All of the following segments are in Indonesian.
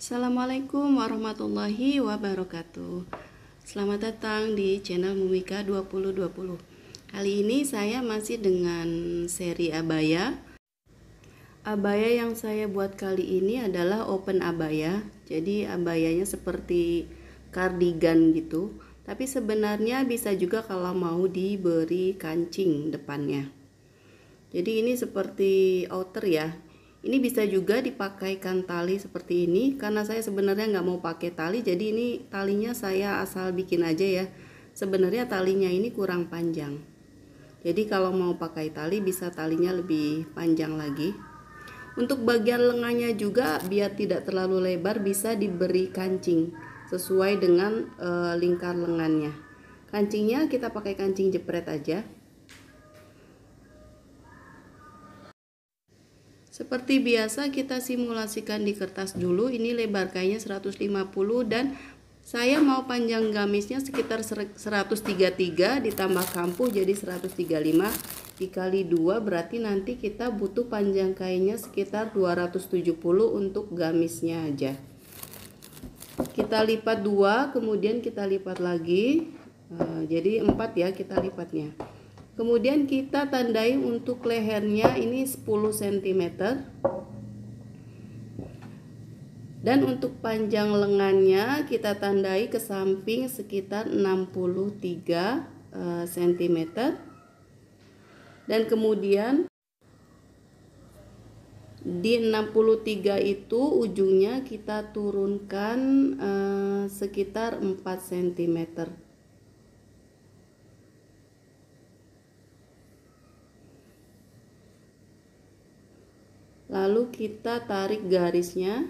Assalamualaikum warahmatullahi wabarakatuh Selamat datang di channel Mumika 2020 Kali ini saya masih dengan seri abaya Abaya yang saya buat kali ini adalah open abaya Jadi abayanya seperti kardigan gitu Tapi sebenarnya bisa juga kalau mau diberi kancing depannya Jadi ini seperti outer ya ini bisa juga dipakaikan tali seperti ini karena saya sebenarnya nggak mau pakai tali jadi ini talinya saya asal bikin aja ya sebenarnya talinya ini kurang panjang jadi kalau mau pakai tali bisa talinya lebih panjang lagi untuk bagian lengannya juga biar tidak terlalu lebar bisa diberi kancing sesuai dengan e, lingkar lengannya kancingnya kita pakai kancing jepret aja Seperti biasa kita simulasikan di kertas dulu. Ini lebar kainnya 150 dan saya mau panjang gamisnya sekitar 133 ditambah kampuh jadi 135 dikali 2 berarti nanti kita butuh panjang kainnya sekitar 270 untuk gamisnya aja kita lipat dua kemudian kita lipat lagi eh, jadi empat ya kita lipatnya kemudian kita tandai untuk lehernya ini 10 cm dan untuk panjang lengannya kita tandai ke samping sekitar 63 cm eh, dan kemudian di 63 itu ujungnya kita turunkan eh, sekitar 4 cm lalu kita tarik garisnya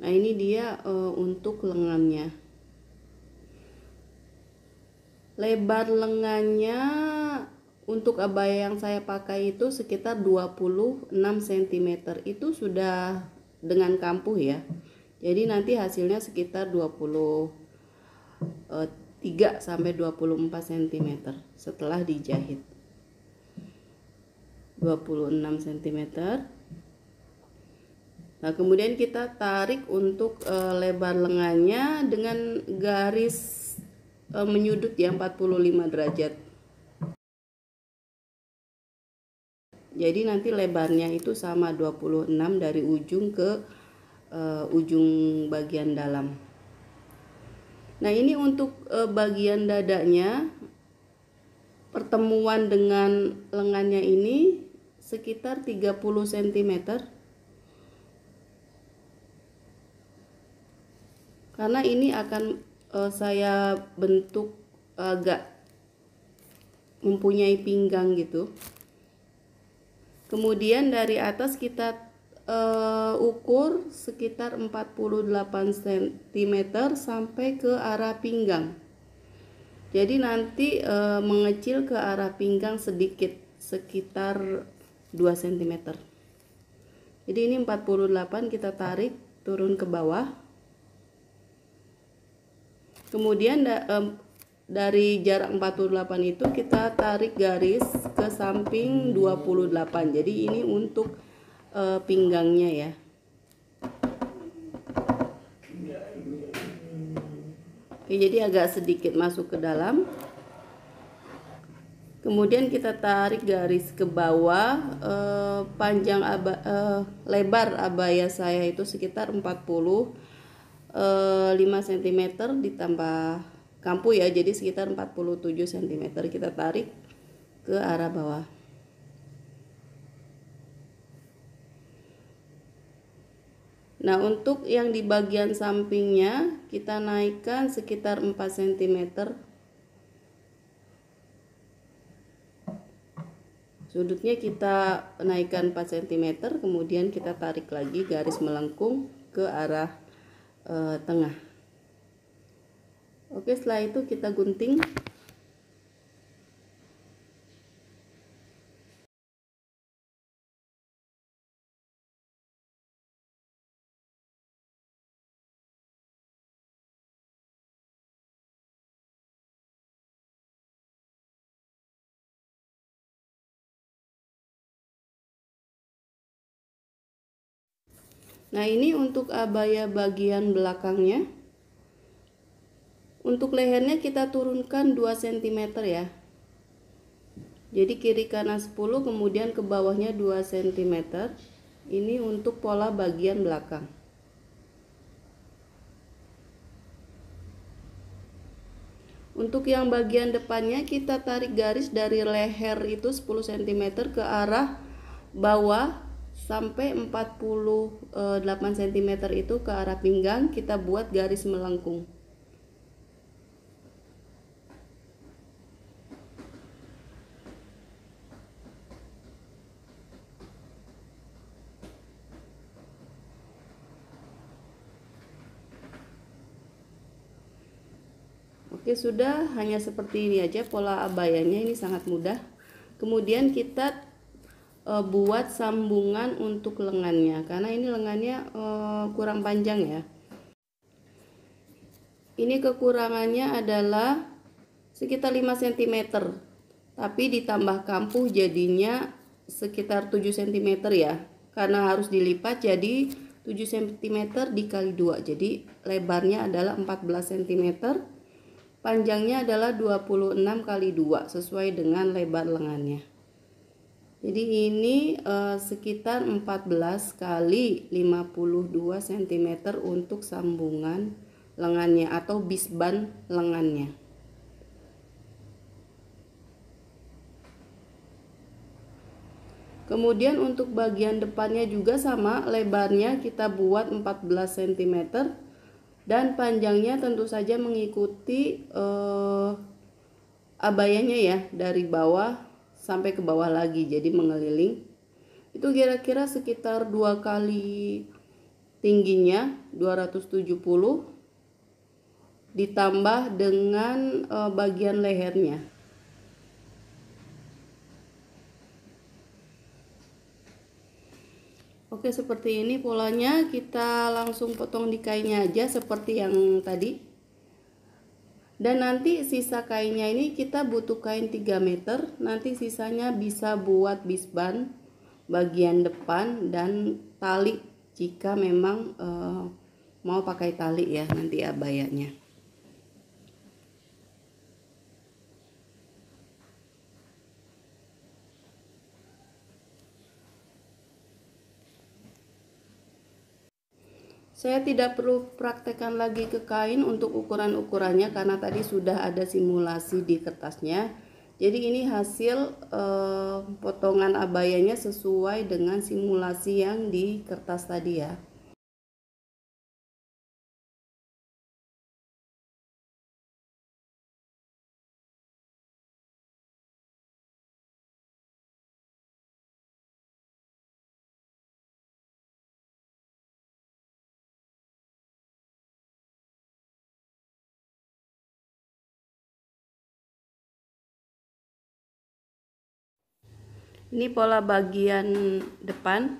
nah ini dia e, untuk lengannya lebar lengannya untuk abaya yang saya pakai itu sekitar 26 cm itu sudah dengan kampuh ya jadi nanti hasilnya sekitar 23 eh, sampai 24 cm setelah dijahit 26 cm nah kemudian kita tarik untuk e, lebar lengannya dengan garis e, menyudut yang 45 derajat jadi nanti lebarnya itu sama 26 dari ujung ke uh, ujung bagian dalam nah ini untuk uh, bagian dadanya pertemuan dengan lengannya ini sekitar 30 cm karena ini akan uh, saya bentuk agak mempunyai pinggang gitu kemudian dari atas kita uh, ukur sekitar 48 cm sampai ke arah pinggang jadi nanti e, mengecil ke arah pinggang sedikit sekitar 2 cm jadi ini 48 kita tarik turun ke bawah kemudian da, e, dari jarak 48 itu kita tarik garis ke samping 28 jadi ini untuk e, pinggangnya ya jadi agak sedikit masuk ke dalam kemudian kita tarik garis ke bawah eh, panjang aba, eh, lebar abaya saya itu sekitar 40 eh, 5 cm ditambah kampu ya jadi sekitar 47 cm kita tarik ke arah bawah Nah untuk yang di bagian sampingnya kita naikkan sekitar 4 cm Sudutnya kita naikkan 4 cm kemudian kita tarik lagi garis melengkung ke arah e, tengah Oke setelah itu kita gunting Nah, ini untuk abaya bagian belakangnya. Untuk lehernya kita turunkan 2 cm ya. Jadi kiri kanan 10 kemudian ke bawahnya 2 cm. Ini untuk pola bagian belakang. Untuk yang bagian depannya kita tarik garis dari leher itu 10 cm ke arah bawah sampai 48 cm eh, itu ke arah pinggang kita buat garis melengkung Oke sudah hanya seperti ini aja pola abayanya ini sangat mudah kemudian kita e, buat sambungan untuk lengannya karena ini lengannya e, kurang panjang ya ini kekurangannya adalah sekitar 5 cm tapi ditambah kampuh jadinya sekitar 7 cm ya karena harus dilipat jadi 7 cm dikali 2 jadi lebarnya adalah 14 cm panjangnya adalah 26 kali 2 sesuai dengan lebar lengannya jadi ini eh, sekitar 14 kali 52 cm untuk sambungan lengannya atau bisban lengannya. Kemudian untuk bagian depannya juga sama lebarnya kita buat 14 cm dan panjangnya tentu saja mengikuti eh, abayanya ya dari bawah sampai ke bawah lagi jadi mengeliling itu kira-kira sekitar dua kali tingginya 270 ditambah dengan e, bagian lehernya Oke seperti ini polanya kita langsung potong di kainnya aja seperti yang tadi dan nanti sisa kainnya ini kita butuh kain 3 meter nanti sisanya bisa buat bisban bagian depan dan tali jika memang uh, mau pakai tali ya nanti abayanya ya Saya tidak perlu praktekkan lagi ke kain untuk ukuran-ukurannya karena tadi sudah ada simulasi di kertasnya. Jadi ini hasil eh, potongan abayanya sesuai dengan simulasi yang di kertas tadi ya. ini pola bagian depan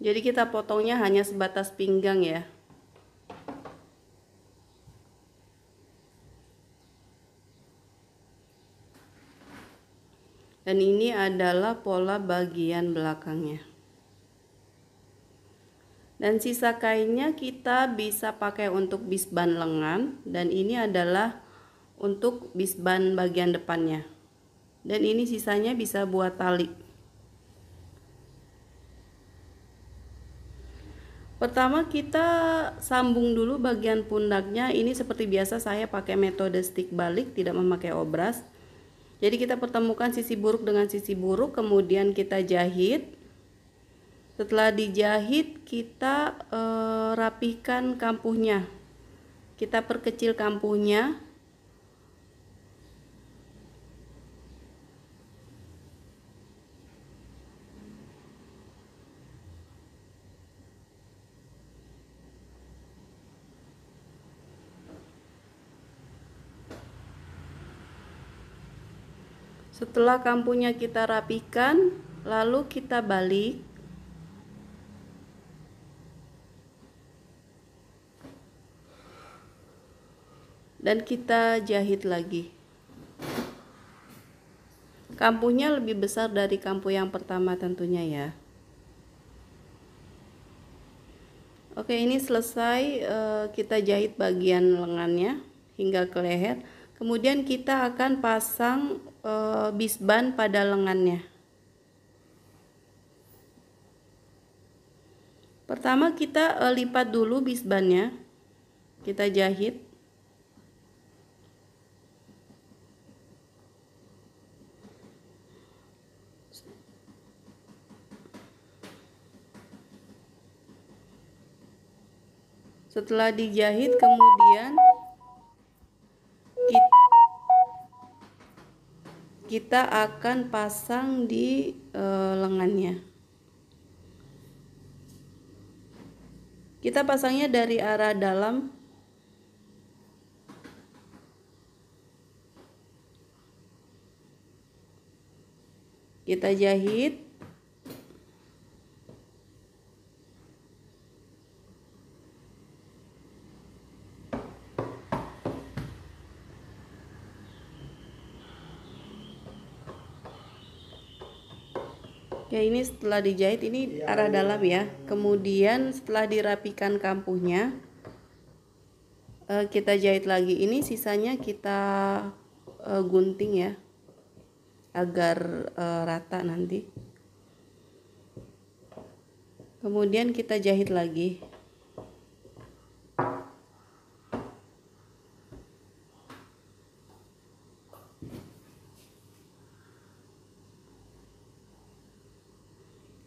jadi kita potongnya hanya sebatas pinggang ya dan ini adalah pola bagian belakangnya dan sisa kainnya kita bisa pakai untuk bisban lengan dan ini adalah untuk bisban bagian depannya dan ini sisanya bisa buat tali pertama kita sambung dulu bagian pundaknya ini seperti biasa saya pakai metode stick balik tidak memakai obras jadi kita pertemukan sisi buruk dengan sisi buruk kemudian kita jahit setelah dijahit kita e, eh, rapihkan kampuhnya kita perkecil kampuhnya Setelah kampungnya kita rapikan, lalu kita balik. Dan kita jahit lagi. Kampungnya lebih besar dari kampung yang pertama tentunya ya. Oke, ini selesai eh, kita jahit bagian lengannya hingga ke leher kemudian kita akan pasang e, bisban pada lengannya pertama kita e, lipat dulu bisbannya, kita jahit setelah dijahit kemudian kita akan pasang di e, lengannya kita pasangnya dari arah dalam kita jahit Ya ini setelah dijahit ini arah dalam ya. Kemudian setelah dirapikan kampuhnya eh, kita jahit lagi. Ini sisanya kita eh, gunting ya agar eh, rata nanti. Kemudian kita jahit lagi.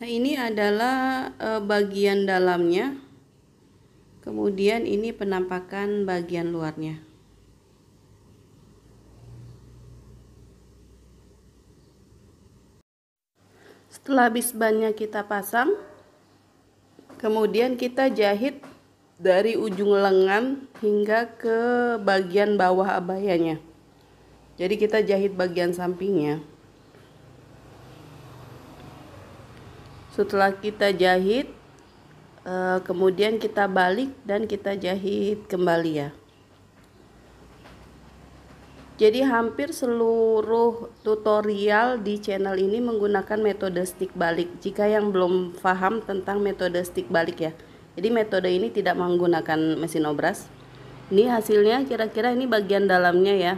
Nah, ini adalah uh, bagian dalamnya. Kemudian ini penampakan bagian luarnya. Setelah bisbannya kita pasang, kemudian kita jahit dari ujung lengan hingga ke bagian bawah abayanya. Jadi kita jahit bagian sampingnya. setelah kita jahit eh, kemudian kita balik dan kita jahit kembali ya jadi hampir seluruh tutorial di channel ini menggunakan metode stick balik jika yang belum paham tentang metode stick balik ya jadi metode ini tidak menggunakan mesin obras ini hasilnya kira-kira ini bagian dalamnya ya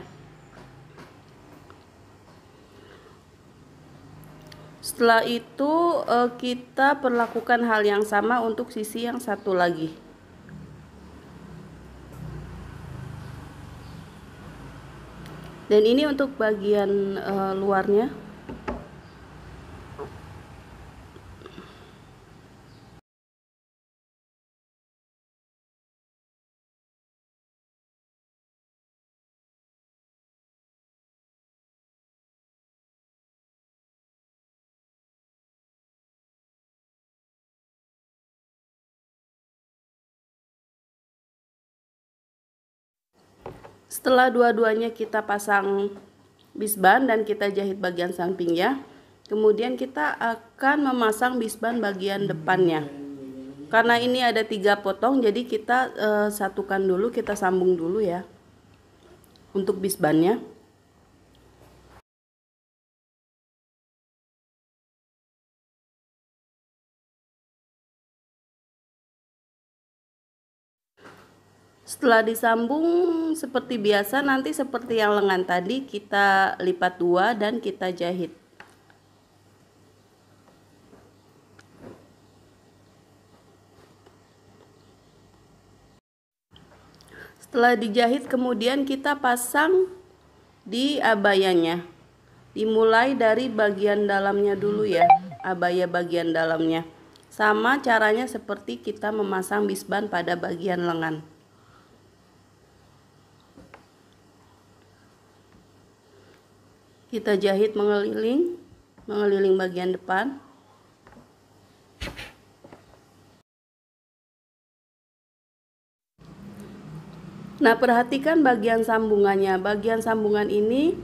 Setelah itu eh, kita perlakukan hal yang sama untuk sisi yang satu lagi. Dan ini untuk bagian eh, luarnya. setelah dua-duanya kita pasang bisban dan kita jahit bagian samping ya. kemudian kita akan memasang bisban bagian depannya karena ini ada tiga potong jadi kita uh, satukan dulu kita sambung dulu ya untuk bisbannya Setelah disambung seperti biasa nanti seperti yang lengan tadi kita lipat dua dan kita jahit. Setelah dijahit kemudian kita pasang di abayanya. Dimulai dari bagian dalamnya dulu ya, abaya bagian dalamnya. Sama caranya seperti kita memasang bisban pada bagian lengan. kita jahit mengeliling mengeliling bagian depan nah perhatikan bagian sambungannya bagian sambungan ini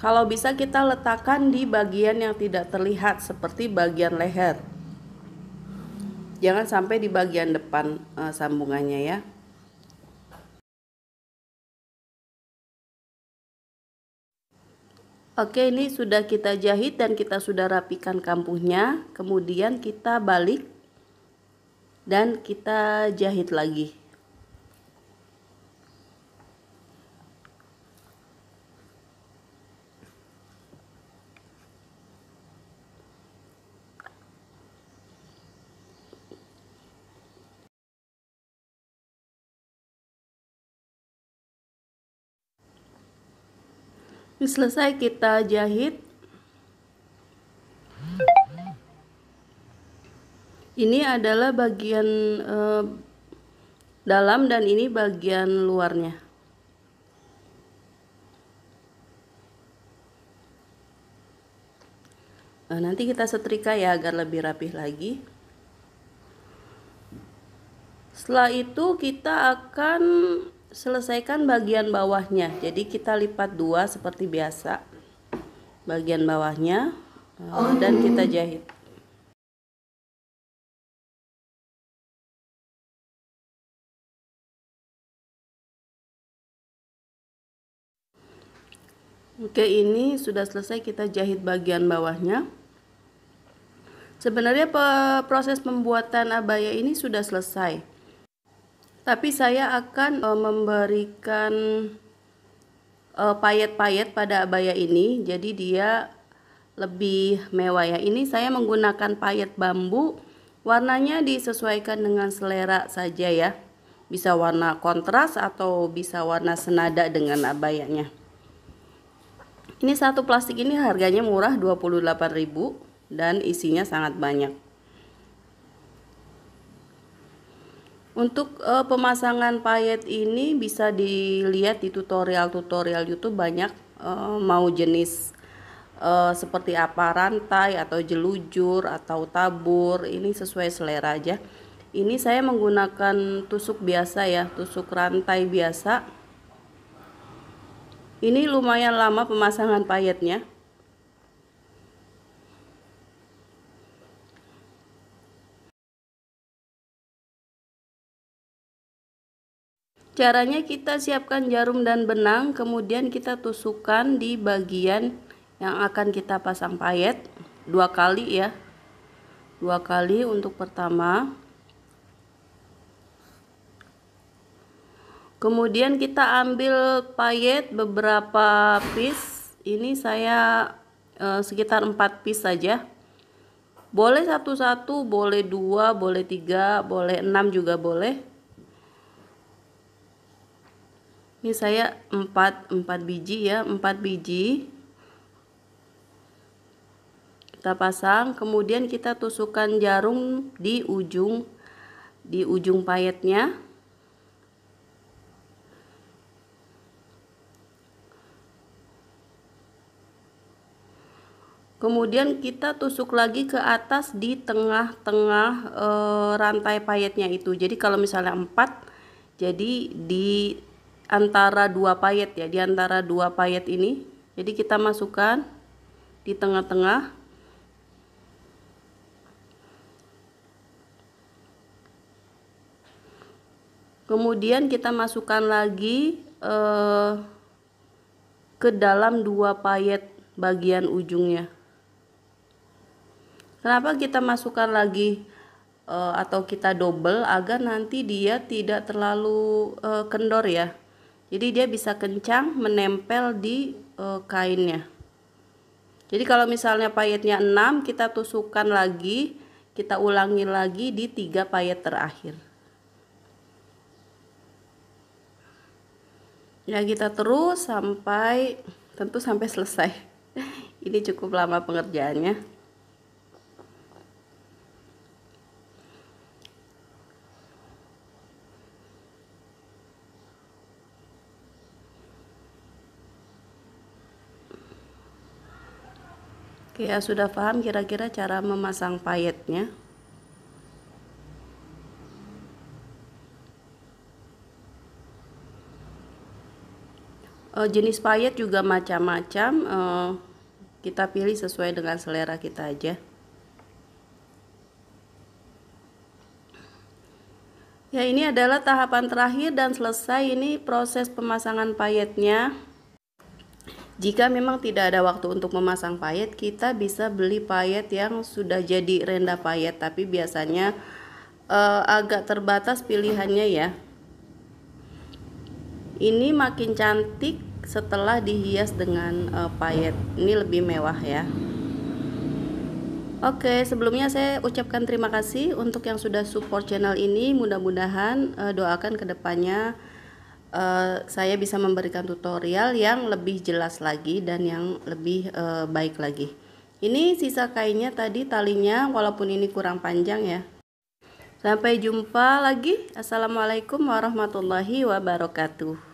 kalau bisa kita letakkan di bagian yang tidak terlihat seperti bagian leher jangan sampai di bagian depan eh, sambungannya ya Oke ini sudah kita jahit dan kita sudah rapikan kampungnya, kemudian kita balik dan kita jahit lagi selesai kita jahit. Ini adalah bagian eh, dalam dan ini bagian luarnya. Nah, nanti kita setrika ya agar lebih rapih lagi. Setelah itu kita akan selesaikan bagian bawahnya jadi kita lipat dua seperti biasa bagian bawahnya eh, oh. dan kita jahit Oke ini sudah selesai kita jahit bagian bawahnya sebenarnya proses pembuatan abaya ini sudah selesai tapi saya akan uh, memberikan eh, payet-payet pada abaya ini jadi dia lebih mewah ya ini saya menggunakan payet bambu warnanya disesuaikan dengan selera saja ya bisa warna kontras atau bisa warna senada dengan abayanya ini satu plastik ini harganya murah 28.000 dan isinya sangat banyak Untuk e, pemasangan payet ini bisa dilihat di tutorial-tutorial YouTube banyak e, mau jenis e, seperti apa rantai atau jelujur atau tabur ini sesuai selera aja. Ini saya menggunakan tusuk biasa ya, tusuk rantai biasa. Ini lumayan lama pemasangan payetnya. Caranya kita siapkan jarum dan benang, kemudian kita tusukkan di bagian yang akan kita pasang payet dua kali ya. Dua kali untuk pertama. Kemudian kita ambil payet beberapa piece. Ini saya eh, sekitar 4 piece saja. Boleh satu-satu, boleh dua, boleh tiga, boleh enam juga boleh ini saya 4 4 biji ya 4 biji kita pasang kemudian kita tusukkan jarum di ujung di ujung payetnya kemudian kita tusuk lagi ke atas di tengah-tengah e, rantai payetnya itu jadi kalau misalnya 4 jadi di antara dua payet ya di antara dua payet ini jadi kita masukkan di tengah-tengah kemudian kita masukkan lagi eh, ke dalam dua payet bagian ujungnya kenapa kita masukkan lagi eh, atau kita double agar nanti dia tidak terlalu eh, kendor ya jadi dia bisa kencang menempel di e, kainnya jadi kalau misalnya payetnya 6 kita tusukkan lagi kita ulangi lagi di tiga payet terakhir ya kita terus sampai tentu sampai selesai ini cukup lama pengerjaannya Oke, ya sudah paham kira-kira cara memasang payetnya. Eh, jenis payet juga macam-macam eh, kita pilih sesuai dengan selera kita aja ya ini adalah tahapan terakhir dan selesai ini proses pemasangan payetnya jika memang tidak ada waktu untuk memasang payet, kita bisa beli payet yang sudah jadi renda payet, tapi biasanya uh, agak terbatas pilihannya ya. Ini makin cantik setelah dihias dengan uh, payet. Ini lebih mewah ya. Oke, sebelumnya saya ucapkan terima kasih untuk yang sudah support channel ini. Mudah-mudahan uh, doakan kedepannya depannya uh, saya bisa memberikan tutorial yang lebih jelas lagi dan yang lebih uh, baik lagi ini sisa kainnya tadi talinya walaupun ini kurang panjang ya sampai jumpa lagi assalamualaikum warahmatullahi wabarakatuh